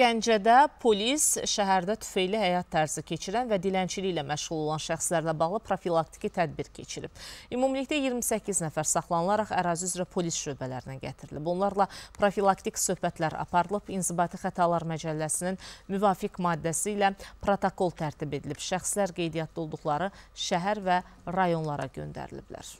Gəncədə polis şəhərdə tüfeyli həyat tərzi keçirən və dilənçilik ilə məşğul olan şəxslərlə bağlı profilaktiki tədbir keçirib. Ümumilikdə 28 nəfər saxlanılaraq ərazi üzrə polis şöbələrinə gətirilib. Onlarla profilaktik söhbətlər aparılıb, inzibati xətalar məcəlləsinin müvafiq maddəsi ilə protokol tərtib edilib. Şəxslər qeydiyyatda olduqları şəhər və rayonlara göndəriliblər.